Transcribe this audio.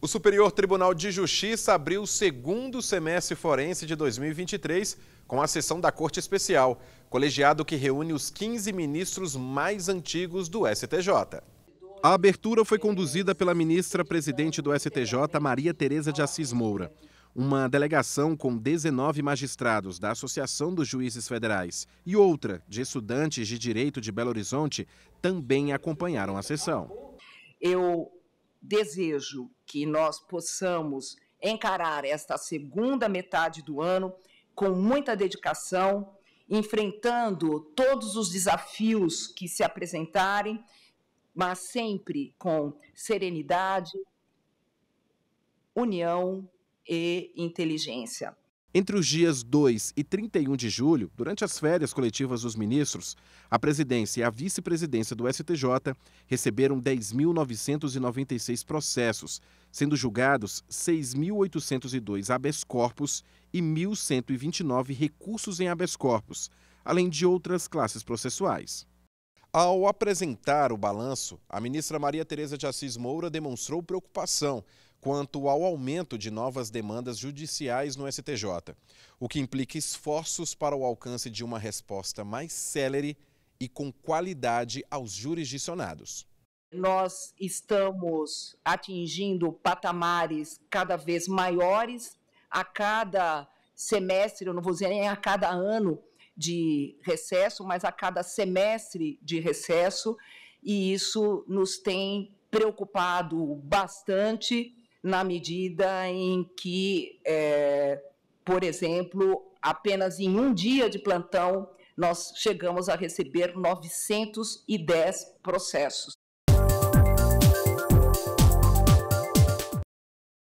O Superior Tribunal de Justiça abriu o segundo semestre forense de 2023 com a sessão da Corte Especial, colegiado que reúne os 15 ministros mais antigos do STJ. A abertura foi conduzida pela ministra presidente do STJ, Maria Tereza de Assis Moura. Uma delegação com 19 magistrados da Associação dos Juízes Federais e outra de estudantes de direito de Belo Horizonte também acompanharam a sessão. Eu desejo que nós possamos encarar esta segunda metade do ano com muita dedicação, enfrentando todos os desafios que se apresentarem, mas sempre com serenidade, união e inteligência. Entre os dias 2 e 31 de julho, durante as férias coletivas dos ministros, a presidência e a vice-presidência do STJ receberam 10.996 processos, sendo julgados 6.802 habeas corpus e 1.129 recursos em habeas corpus, além de outras classes processuais. Ao apresentar o balanço, a ministra Maria Tereza de Assis Moura demonstrou preocupação quanto ao aumento de novas demandas judiciais no STJ, o que implica esforços para o alcance de uma resposta mais célere e com qualidade aos jurisdicionados. Nós estamos atingindo patamares cada vez maiores a cada semestre, eu não vou dizer nem a cada ano de recesso, mas a cada semestre de recesso, e isso nos tem preocupado bastante na medida em que, é, por exemplo, apenas em um dia de plantão, nós chegamos a receber 910 processos.